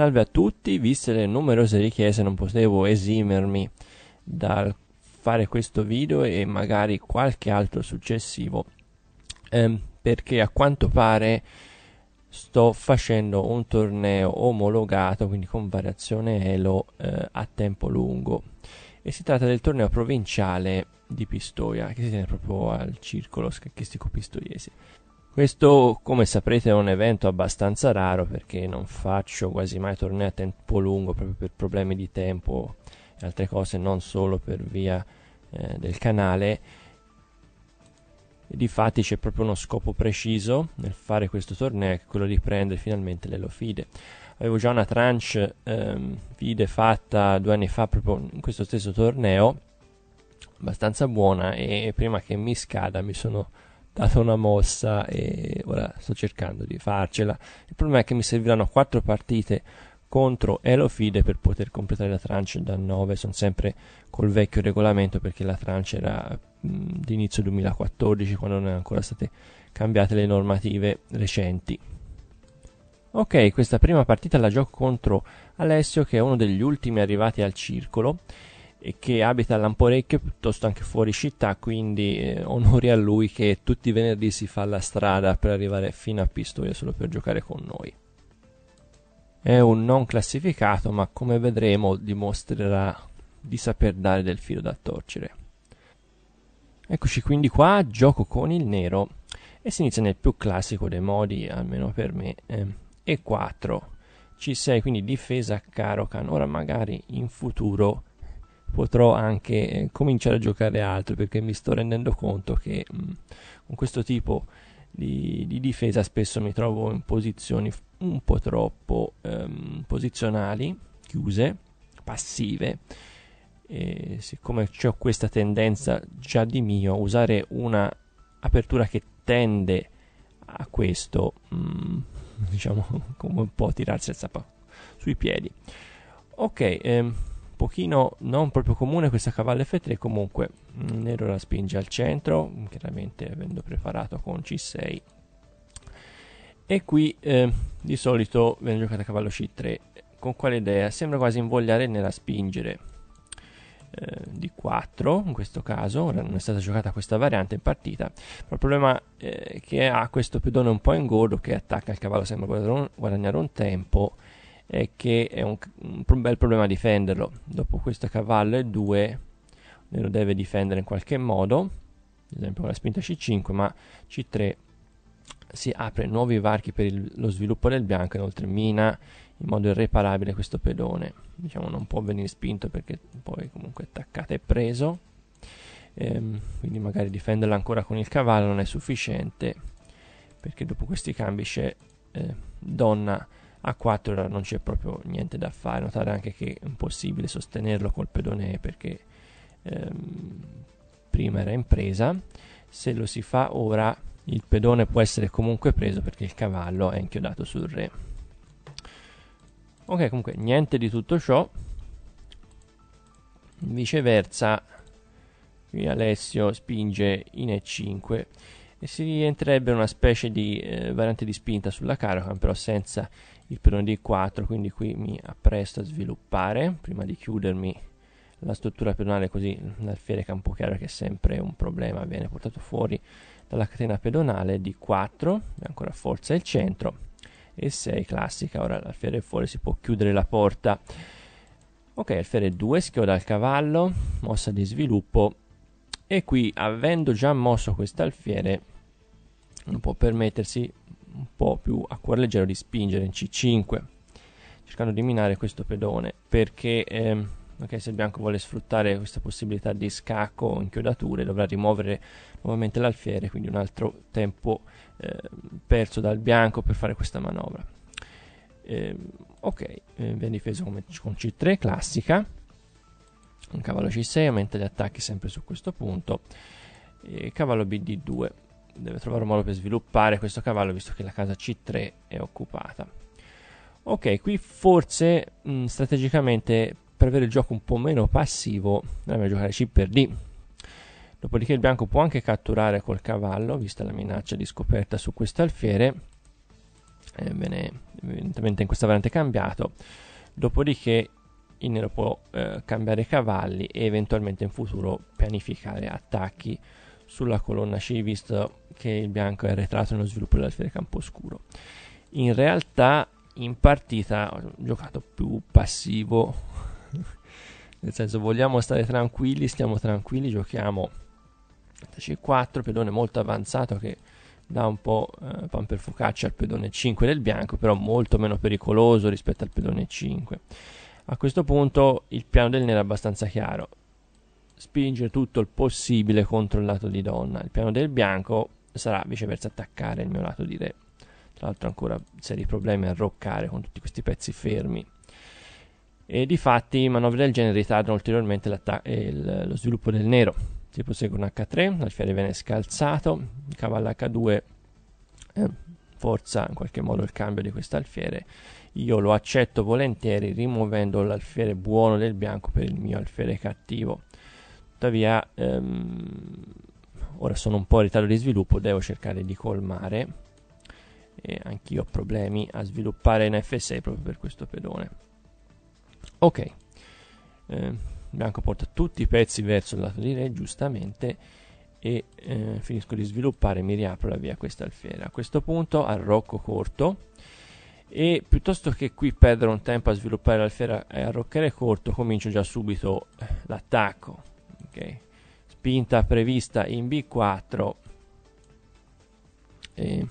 Salve a tutti, viste le numerose richieste non potevo esimermi dal fare questo video e magari qualche altro successivo ehm, perché a quanto pare sto facendo un torneo omologato quindi con variazione elo eh, a tempo lungo e si tratta del torneo provinciale di Pistoia che si tiene proprio al circolo scacchistico pistoiese questo, come saprete, è un evento abbastanza raro perché non faccio quasi mai tornei a tempo lungo proprio per problemi di tempo e altre cose, non solo per via eh, del canale. Difatti c'è proprio uno scopo preciso nel fare questo torneo, che è quello di prendere finalmente le Lofide. Avevo già una tranche ehm, fide fatta due anni fa proprio in questo stesso torneo, abbastanza buona, e prima che mi scada mi sono dato una mossa e ora sto cercando di farcela. Il problema è che mi serviranno quattro partite contro Elofide per poter completare la tranche da 9, sono sempre col vecchio regolamento perché la tranche era di inizio 2014 quando non erano ancora state cambiate le normative recenti. Ok, questa prima partita la gioco contro Alessio che è uno degli ultimi arrivati al circolo e che abita a Lamporecchio piuttosto anche fuori città, quindi eh, onori a lui che tutti i venerdì si fa la strada per arrivare fino a Pistoia solo per giocare con noi. È un non classificato, ma come vedremo dimostrerà di saper dare del filo da torcere. Eccoci quindi qua, gioco con il nero e si inizia nel più classico dei modi, almeno per me, eh, E4, C6, quindi difesa caro Karokan. Ora magari in futuro potrò anche eh, cominciare a giocare altro perché mi sto rendendo conto che mh, mm, con questo tipo di, di, difesa spesso mi trovo in posizioni un po' troppo ehm, posizionali, chiuse, passive. E siccome ho questa tendenza già di mio a usare una apertura che tende a questo, mh, mm, diciamo come un po' tirarsi il sapà sui piedi. Ok, ehm, pochino non proprio comune questa cavallo F3 comunque mm, Nero la spinge al centro chiaramente avendo preparato con C6 e qui eh, di solito viene giocata a cavallo C3 con quale idea? sembra quasi invogliare nella spingere eh, di 4 in questo caso ora non è stata giocata questa variante in partita ma il problema eh, è che ha questo pedone un po' ingordo che attacca il cavallo sembra guadagnare un tempo è che è un, un bel problema difenderlo. Dopo questo cavallo e 2 lo deve difendere in qualche modo, ad esempio con la spinta C5, ma C3 si apre nuovi varchi per il, lo sviluppo del bianco, inoltre mina in modo irreparabile questo pedone, diciamo non può venire spinto perché poi comunque attaccato e preso, ehm, quindi magari difenderlo ancora con il cavallo non è sufficiente perché dopo questi cambi c'è eh, donna a 4 non c'è proprio niente da fare, notare anche che è impossibile sostenerlo col pedone perché ehm, prima era in presa, se lo si fa ora il pedone può essere comunque preso perché il cavallo è inchiodato sul re. Ok, comunque niente di tutto ciò. Viceversa, qui Alessio spinge in E5 e si rientrerebbe una specie di eh, variante di spinta sulla Karokan, però senza il pedone di 4 quindi qui mi appresto a sviluppare prima di chiudermi la struttura pedonale così l'alfiere campo chiaro che è sempre un problema viene portato fuori dalla catena pedonale di 4 ancora forza il centro e 6 classica ora l'alfiere fuori si può chiudere la porta ok alfiere 2 schioda al cavallo mossa di sviluppo e qui avendo già mosso quest'alfiere non può permettersi un po' più a cuore leggero di spingere in C5 cercando di minare questo pedone perché ehm, okay, se il bianco vuole sfruttare questa possibilità di scacco o inchiodature dovrà rimuovere nuovamente l'alfiere quindi un altro tempo eh, perso dal bianco per fare questa manovra eh, ok eh, viene difeso con, con C3 classica un cavallo C6 aumenta gli attacchi sempre su questo punto cavallo bd 2 deve trovare un modo per sviluppare questo cavallo visto che la casa C3 è occupata. Ok, qui forse mh, mm, strategicamente per avere il gioco un po' meno passivo è meglio giocare C per D. Dopodiché il bianco può anche catturare col cavallo, vista la minaccia di scoperta su questo alfiere. Ebbene, eh, evidentemente in questa variante è cambiato. Dopodiché il nero può eh, cambiare cavalli e eventualmente in futuro pianificare attacchi sulla colonna C visto che il bianco è arretrato nello sviluppo dell'alfiere campo scuro. In realtà in partita ho giocato più passivo, nel senso vogliamo stare tranquilli, stiamo tranquilli, giochiamo C4, pedone molto avanzato che dà un po' eh, pan per focaccia al pedone 5 del bianco, però molto meno pericoloso rispetto al pedone 5. A questo punto il piano del nero è abbastanza chiaro, spingere tutto il possibile contro il lato di donna. Il piano del bianco sarà viceversa attaccare il mio lato di re. Tra l'altro ancora seri problemi a roccare con tutti questi pezzi fermi. E di fatti manovre del genere ritardano ulteriormente il, lo sviluppo del nero. Si prosegue un H3, l'alfiere viene scalzato, il cavallo H2 eh, forza in qualche modo il cambio di questo alfiere. Io lo accetto volentieri rimuovendo l'alfiere buono del bianco per il mio alfiere cattivo tuttavia ehm, ora sono un po' in ritardo di sviluppo, devo cercare di colmare e anch'io ho problemi a sviluppare in F6 proprio per questo pedone. Ok, eh, Bianco porta tutti i pezzi verso il lato di re, giustamente, e eh, finisco di sviluppare, mi riapro la via questa alfiera. A questo punto arrocco corto e piuttosto che qui perdere un tempo a sviluppare l'alfiera e arroccare corto, comincio già subito eh, l'attacco ok spinta prevista in B4 e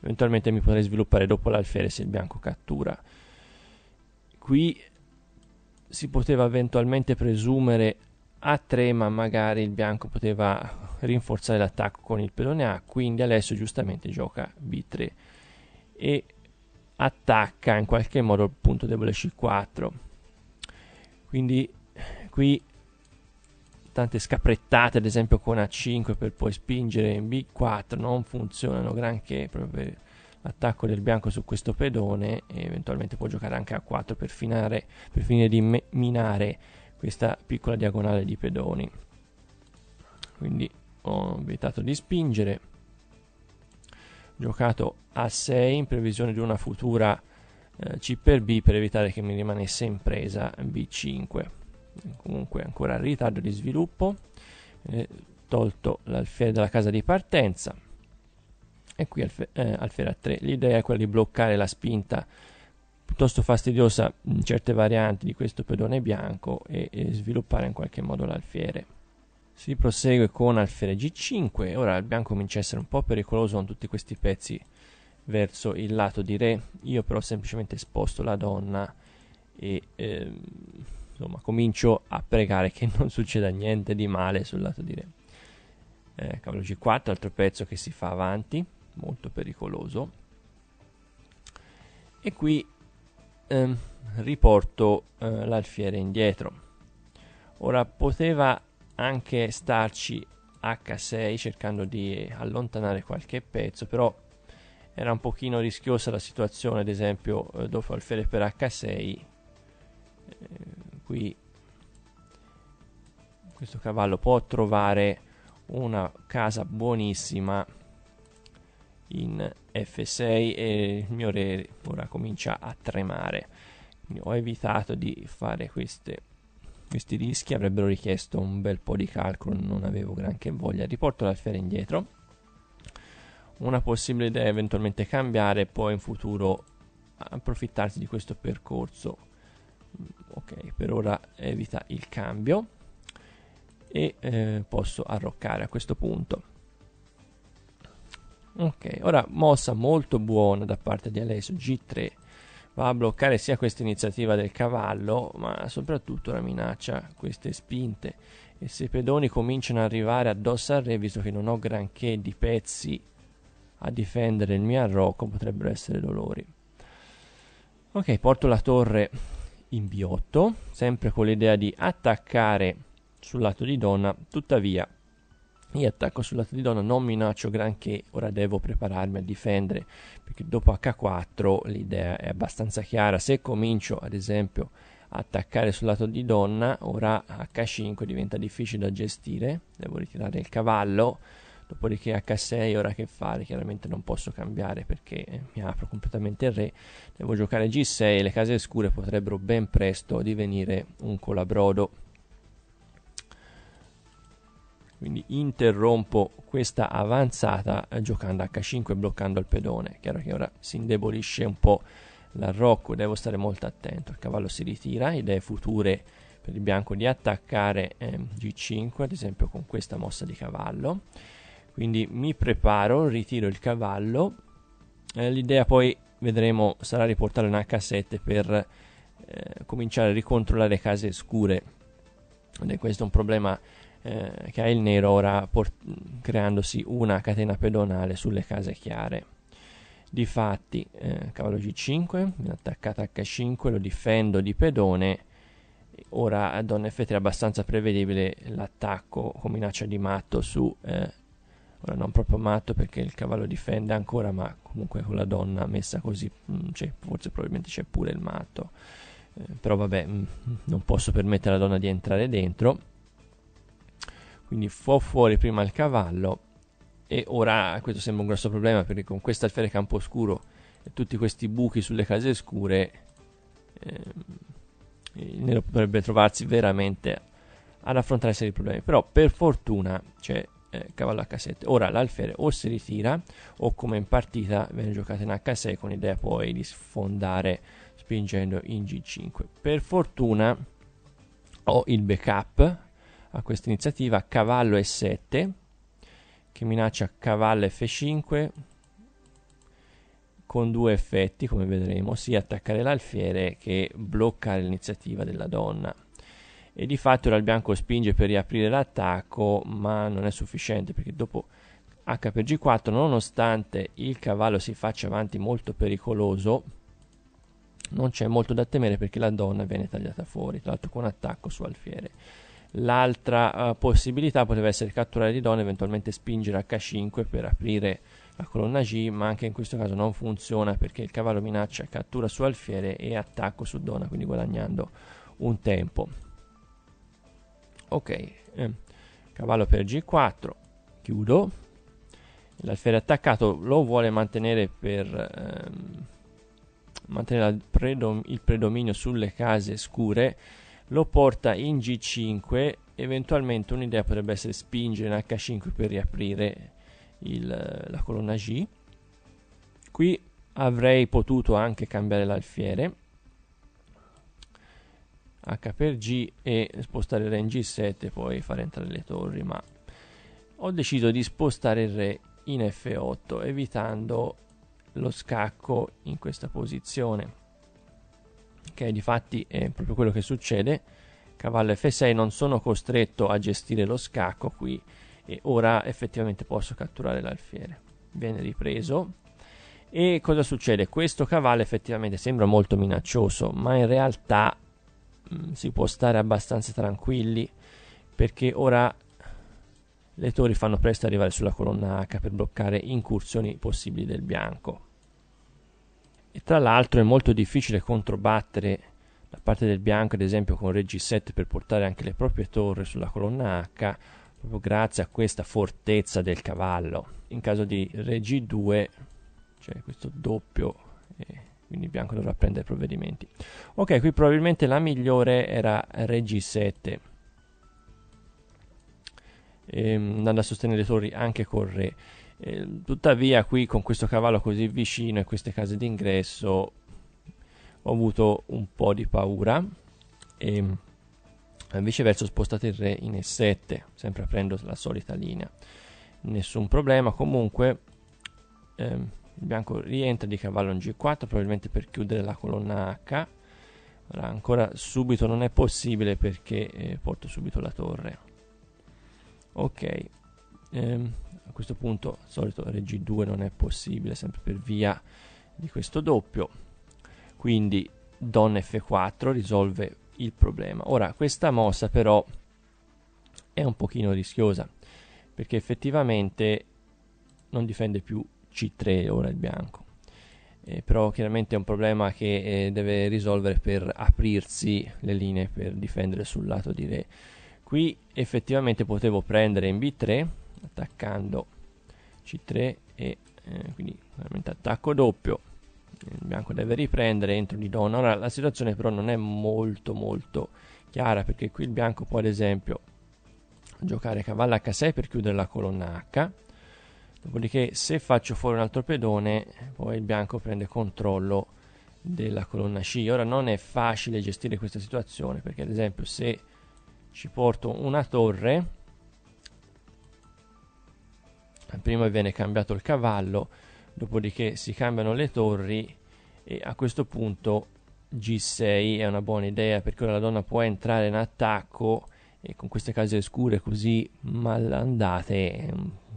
eventualmente mi potrei sviluppare dopo l'alfiere se il bianco cattura qui si poteva eventualmente presumere a 3 ma magari il bianco poteva rinforzare l'attacco con il pedone A quindi adesso giustamente gioca B3 e attacca in qualche modo il punto debole C4 quindi qui tante scaprettate, ad esempio con A5 per poi spingere in B4, non funzionano granché proprio per l'attacco del bianco su questo pedone e eventualmente può giocare anche A4 per, finare, per finire di me- minare questa piccola diagonale di pedoni. Quindi ho vietato di spingere, giocato A6 in previsione di una futura eh, C per B per evitare che mi rimanesse in presa B5 comunque ancora in ritardo di sviluppo, eh, tolto l'alfiere dalla casa di partenza e qui alf- eh, alfiere 3. L'idea è quella di bloccare la spinta piuttosto fastidiosa in certe varianti di questo pedone bianco e, e sviluppare in qualche modo l'alfiere. Si prosegue con alfiere G5, ora il bianco comincia a essere un po' pericoloso con tutti questi pezzi verso il lato di re, io però semplicemente sposto la donna e... Ehm, insomma, comincio a pregare che non succeda niente di male sul lato di re. Eh, cavallo G4, altro pezzo che si fa avanti, molto pericoloso. E qui ehm, riporto eh, l'alfiere indietro. Ora poteva anche starci H6 cercando di allontanare qualche pezzo, però era un pochino rischiosa la situazione, ad esempio eh, dopo alfiere per H6 eh, qui questo cavallo può trovare una casa buonissima in F6 e il mio re ora comincia a tremare. ho evitato di fare queste, questi rischi, avrebbero richiesto un bel po' di calcolo, non avevo granché voglia. Riporto l'alfiere indietro. Una possibile idea è eventualmente cambiare e poi in futuro approfittarsi di questo percorso ok per ora evita il cambio e eh, posso arroccare a questo punto ok ora mossa molto buona da parte di Alessio G3 va a bloccare sia questa iniziativa del cavallo ma soprattutto la minaccia queste spinte e se i pedoni cominciano ad arrivare addosso al re visto che non ho granché di pezzi a difendere il mio arrocco potrebbero essere dolori ok porto la torre in B8, sempre con l'idea di attaccare sul lato di donna, tuttavia io attacco sul lato di donna, non minaccio granché, ora devo prepararmi a difendere, perché dopo H4 l'idea è abbastanza chiara, se comincio ad esempio a attaccare sul lato di donna, ora H5 diventa difficile da gestire, devo ritirare il cavallo, dopodiché H6 ora che fare chiaramente non posso cambiare perché mi apro completamente il re devo giocare G6 le case scure potrebbero ben presto divenire un colabrodo quindi interrompo questa avanzata giocando H5 e bloccando il pedone chiaro che ora si indebolisce un po' l'arrocco devo stare molto attento il cavallo si ritira idee future per il bianco di attaccare eh, G5 ad esempio con questa mossa di cavallo quindi mi preparo, ritiro il cavallo. Eh, l'idea poi, vedremo, sarà riportare un H7 per eh, cominciare a ricontrollare case scure. Ed è questo un problema eh, che ha il nero ora port- creandosi una catena pedonale sulle case chiare. Difatti, eh, cavallo G5, attaccato H5, lo difendo di pedone. Ora, a donna F3 è abbastanza prevedibile l'attacco con minaccia di matto su eh, ora non proprio matto perché il cavallo difende ancora ma comunque con la donna messa così mh, mm, forse probabilmente c'è pure il matto eh, però vabbè mm, non posso permettere alla donna di entrare dentro quindi fa fuori prima il cavallo e ora questo sembra un grosso problema perché con questa alfiere campo scuro e tutti questi buchi sulle case scure eh, il nero potrebbe trovarsi veramente ad affrontare seri problemi però per fortuna c'è cioè, eh, cavallo H7. Ora l'alfiere o si ritira o come in partita viene giocato in H6 con l'idea poi di sfondare spingendo in G5. Per fortuna ho il backup a questa iniziativa cavallo E7 che minaccia cavallo F5 con due effetti come vedremo sia attaccare l'alfiere che bloccare l'iniziativa della donna e di fatto bianco spinge per riaprire l'attacco ma non è sufficiente perché dopo h per g4 nonostante il cavallo si faccia avanti molto pericoloso non c'è molto da temere perché la donna viene tagliata fuori tra l'altro con attacco su alfiere l'altra uh, possibilità poteva essere catturare di donna eventualmente spingere h5 per aprire la colonna G, ma anche in questo caso non funziona perché il cavallo minaccia cattura su alfiere e attacco su donna, quindi guadagnando un tempo ok eh. cavallo per g4 chiudo l'alfiere attaccato lo vuole mantenere per ehm, mantenere predom- il predominio sulle case scure lo porta in g5 eventualmente un'idea potrebbe essere spingere in h5 per riaprire il, la colonna g qui avrei potuto anche cambiare l'alfiere H per G e spostare il re in G7 poi far entrare le torri ma ho deciso di spostare il re in F8 evitando lo scacco in questa posizione che di fatti è proprio quello che succede cavallo F6 non sono costretto a gestire lo scacco qui e ora effettivamente posso catturare l'alfiere viene ripreso e cosa succede? Questo cavallo effettivamente sembra molto minaccioso, ma in realtà Mm, si può stare abbastanza tranquilli perché ora le torri fanno presto arrivare sulla colonna H per bloccare incursioni possibili del bianco. E tra l'altro è molto difficile controbattere la parte del bianco, ad esempio con Regi 7 per portare anche le proprie torri sulla colonna H, proprio grazie a questa fortezza del cavallo. In caso di Regi 2, cioè questo doppio eh, quindi bianco dovrà prendere provvedimenti. Ok, qui probabilmente la migliore era Regi 7. Ehm, andando a sostenere le torri anche con Re. Ehm, tuttavia, qui con questo cavallo così vicino e queste case d'ingresso ho avuto un po' di paura. E ehm, viceversa, ho spostato il Re in E7, sempre aprendo la solita linea. Nessun problema, comunque. Ehm, il bianco rientra di cavallo in G4 probabilmente per chiudere la colonna H Ora, ancora subito non è possibile perché eh, porto subito la torre ok ehm, a questo punto al solito Rg2 non è possibile sempre per via di questo doppio quindi donna F4 risolve il problema ora questa mossa però è un pochino rischiosa perché effettivamente non difende più c3 ora il bianco. Eh, però chiaramente è un problema che eh, deve risolvere per aprirsi le linee per difendere sul lato di re. Qui effettivamente potevo prendere in B3 attaccando C3 e eh, quindi veramente attacco doppio. Il bianco deve riprendere entro di donna. Ora la situazione però non è molto molto chiara perché qui il bianco può ad esempio giocare cavallo H6 per chiudere la colonna H Dopodiché se faccio fuori un altro pedone, poi il bianco prende controllo della colonna C. Ora non è facile gestire questa situazione perché ad esempio se ci porto una torre, prima viene cambiato il cavallo, dopodiché si cambiano le torri e a questo punto G6 è una buona idea perché ora la donna può entrare in attacco e con queste case scure così malandate è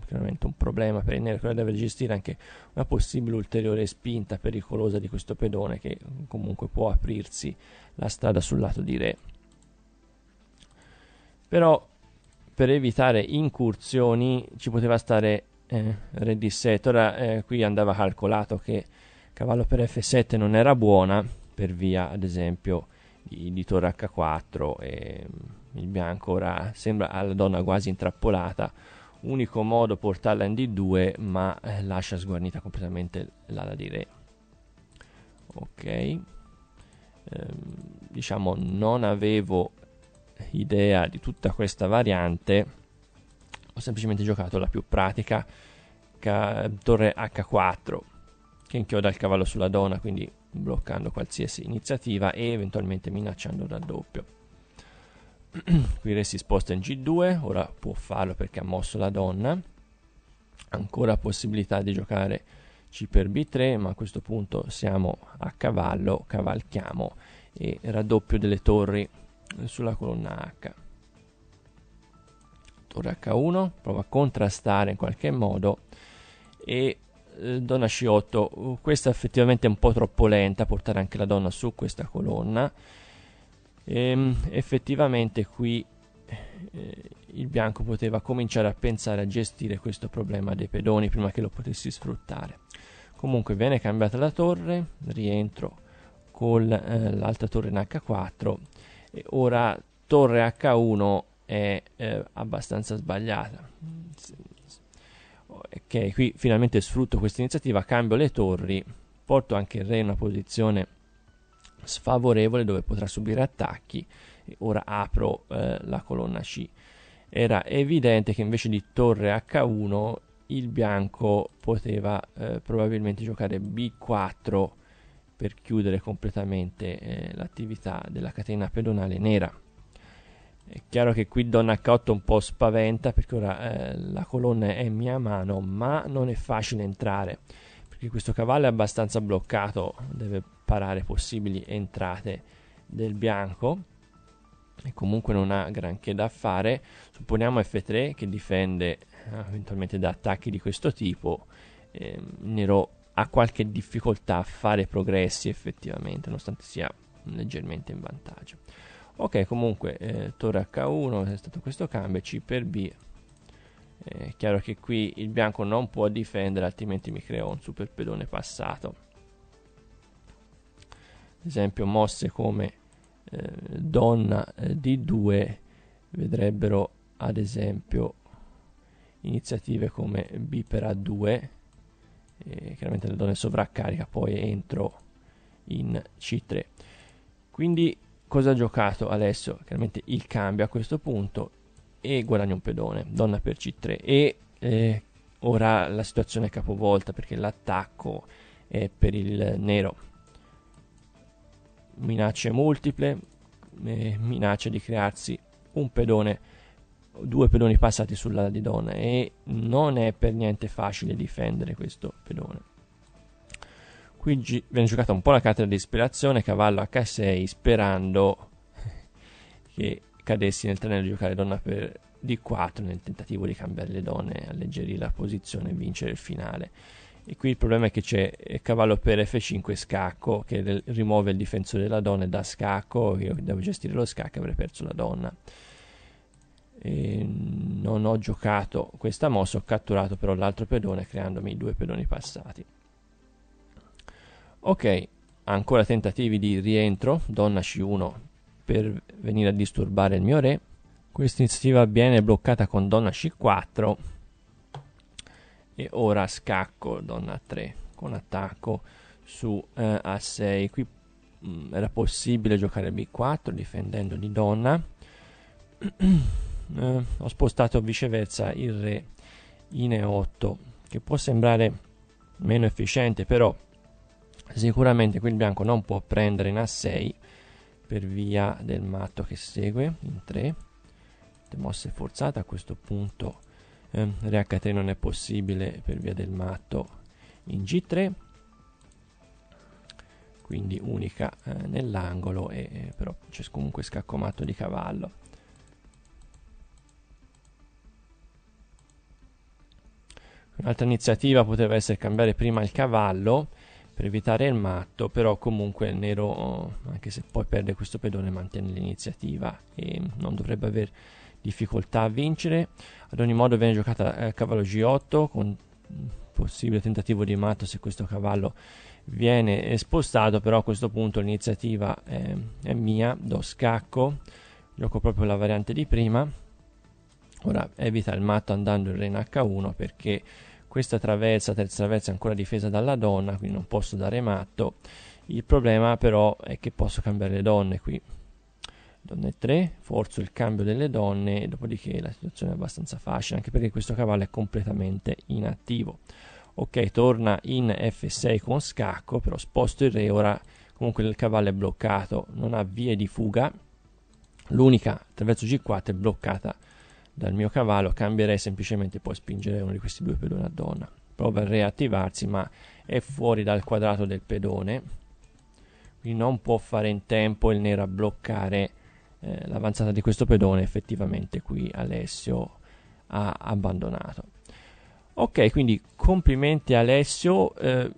chiaramente un problema per il nero che deve gestire anche una possibile ulteriore spinta pericolosa di questo pedone che comunque può aprirsi la strada sul lato di re però per evitare incursioni ci poteva stare eh, re d7 ora eh, qui andava calcolato che cavallo per f7 non era buona per via ad esempio di, di torre h4 e ehm, il bianco ora sembra alla donna quasi intrappolata unico modo portarla in D2 ma eh, lascia sguarnita completamente l'ala di re ok ehm, diciamo non avevo idea di tutta questa variante ho semplicemente giocato la più pratica ca- torre h4 che inchioda il cavallo sulla donna quindi bloccando qualsiasi iniziativa e eventualmente minacciando il raddoppio qui Re si sposta in G2, ora può farlo perché ha mosso la donna, ancora possibilità di giocare C per B3, ma a questo punto siamo a cavallo, cavalchiamo e raddoppio delle torri sulla colonna H. Torre H1, prova a contrastare in qualche modo e eh, donna C8, questa effettivamente è un po' troppo lenta, portare anche la donna su questa colonna e, ehm, effettivamente qui eh, il bianco poteva cominciare a pensare a gestire questo problema dei pedoni prima che lo potessi sfruttare. Comunque viene cambiata la torre, rientro con eh, l'altra torre in H4 e ora torre H1 è eh, abbastanza sbagliata. Ok, qui finalmente sfrutto questa iniziativa, cambio le torri, porto anche il re in una posizione sfavorevole dove potrà subire attacchi. Ora apro eh, la colonna C. Era evidente che invece di torre H1 il bianco poteva eh, probabilmente giocare B4 per chiudere completamente eh, l'attività della catena pedonale nera. È chiaro che qui donna H8 un po' spaventa perché ora eh, la colonna è mia mano, ma non è facile entrare perché questo cavallo è abbastanza bloccato, deve parare possibili entrate del bianco e comunque non ha granché da fare. Supponiamo F3 che difende eh, eventualmente da attacchi di questo tipo. Eh, Nero ha qualche difficoltà a fare progressi effettivamente, nonostante sia leggermente in vantaggio. Ok, comunque eh, torre H1 è stato questo cambio, C per B è chiaro che qui il bianco non può difendere, altrimenti mi creo un super pedone passato. Ad esempio, mosse come eh, donna eh, d2 vedrebbero ad esempio iniziative come b per a2 eh, chiaramente la donna è sovraccarica poi entro in c3 quindi cosa ha giocato adesso chiaramente il cambio a questo punto e guadagna un pedone, donna per C3 e eh, ora la situazione è capovolta perché l'attacco è per il nero. Minacce multiple, eh, minaccia di crearsi un pedone, due pedoni passati sulla di donna e non è per niente facile difendere questo pedone. Qui gi- viene giocata un po' la carta di ispirazione, cavallo H6, sperando che cadessi nel tranello di giocare donna per d4 nel tentativo di cambiare le donne, alleggerire la posizione e vincere il finale. E qui il problema è che c'è eh, cavallo per f5 scacco che rimuove il difensore della donna e dà scacco, io devo gestire lo scacco e avrei perso la donna. E non ho giocato questa mossa, ho catturato però l'altro pedone creandomi due pedoni passati. Ok, ancora tentativi di rientro, donna c1, per venire a disturbare il mio re. Questa iniziativa viene bloccata con donna c4 e ora scacco donna 3 con attacco su eh, a6. Qui mh, mm, era possibile giocare b4 difendendo di donna. eh, ho spostato viceversa il re in e8 che può sembrare meno efficiente però sicuramente qui il bianco non può prendere in a6 per via del matto che segue in 3 mossa è forzata a questo punto eh, re h3 non è possibile per via del matto in g3 quindi unica eh, nell'angolo e eh, però c'è comunque scacco matto di cavallo un'altra iniziativa poteva essere cambiare prima il cavallo per evitare il matto, però comunque Nero, anche se poi perde questo pedone, mantiene l'iniziativa e non dovrebbe avere difficoltà a vincere. Ad ogni modo viene giocata eh, cavallo G8 con possibile tentativo di matto se questo cavallo viene spostato, però a questo punto l'iniziativa è, è mia, do scacco, gioco proprio la variante di prima. Ora evita il matto andando in Rena H1 perché questa traversa, terza traversa è ancora difesa dalla donna, quindi non posso dare matto. Il problema però è che posso cambiare le donne qui. Donne 3, forzo il cambio delle donne, dopodiché la situazione è abbastanza facile, anche perché questo cavallo è completamente inattivo. Ok, torna in F6 con scacco, però sposto il re, ora comunque il cavallo è bloccato, non ha vie di fuga. L'unica attraverso G4 è bloccata dal mio cavallo cambierei semplicemente poi spingere uno di questi due pedoni a donna prova a reattivarsi ma è fuori dal quadrato del pedone quindi non può fare in tempo il nero a bloccare eh, l'avanzata di questo pedone effettivamente qui Alessio ha abbandonato ok quindi complimenti Alessio eh,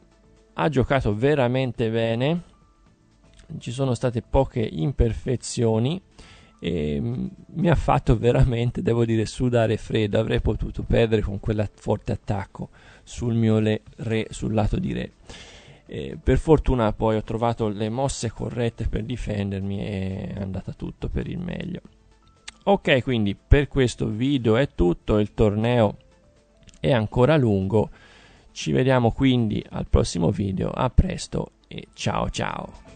ha giocato veramente bene ci sono state poche imperfezioni e mi ha fatto veramente, devo dire, sudare freddo. Avrei potuto perdere con quel forte attacco sul mio le, re, sul lato di re. E per fortuna poi ho trovato le mosse corrette per difendermi e è andata tutto per il meglio. Ok, quindi per questo video è tutto, il torneo è ancora lungo. Ci vediamo quindi al prossimo video, a presto e ciao ciao.